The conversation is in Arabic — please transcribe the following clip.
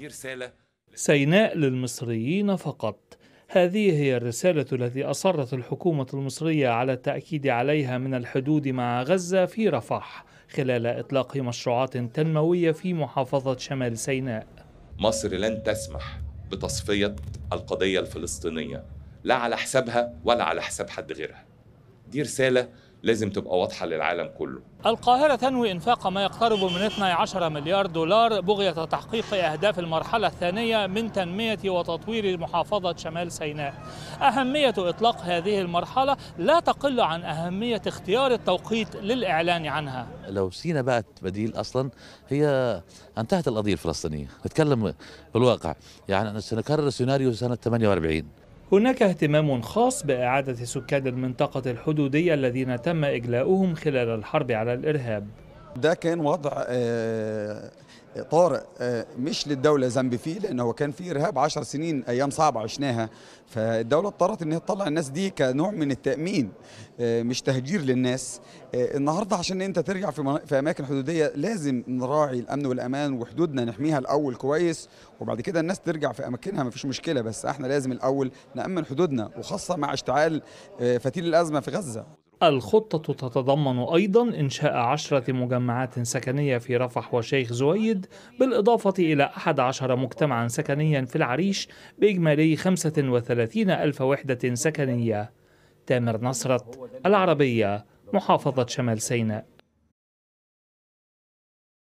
دي رسالة سيناء للمصريين فقط هذه هي الرسالة التي أصرت الحكومة المصرية على التأكيد عليها من الحدود مع غزة في رفح خلال إطلاق مشروعات تنموية في محافظة شمال سيناء مصر لن تسمح بتصفية القضية الفلسطينية لا على حسابها ولا على حساب حد غيرها دي رسالة لازم تبقى واضحة للعالم كله القاهرة تنوي إنفاق ما يقترب من 12 مليار دولار بغية تحقيق أهداف المرحلة الثانية من تنمية وتطوير محافظة شمال سيناء أهمية إطلاق هذه المرحلة لا تقل عن أهمية اختيار التوقيت للإعلان عنها لو سينا بقت بديل أصلا هي انتهت القضية الفلسطينية نتكلم بالواقع يعني سنكرر سيناريو سنة 48 هناك اهتمام خاص بإعادة سكان المنطقة الحدودية الذين تم إجلاؤهم خلال الحرب على الإرهاب ده كان وضع آه، طارئ آه، مش للدوله ذنب فيه لان هو كان في ارهاب 10 سنين ايام صعبه عشناها فالدوله اضطرت ان هي تطلع الناس دي كنوع من التامين آه، مش تهجير للناس آه، النهارده عشان انت ترجع في في اماكن حدوديه لازم نراعي الامن والامان وحدودنا نحميها الاول كويس وبعد كده الناس ترجع في اماكنها مفيش مشكله بس احنا لازم الاول نامن حدودنا وخاصه مع اشتعال فتيل الازمه في غزه الخطة تتضمن أيضا إنشاء عشرة مجمعات سكنية في رفح وشيخ زويد بالإضافة إلى 11 مجتمعا سكنيا في العريش بإجمالي 35 ألف وحدة سكنية تامر نصرت العربية محافظة شمال سيناء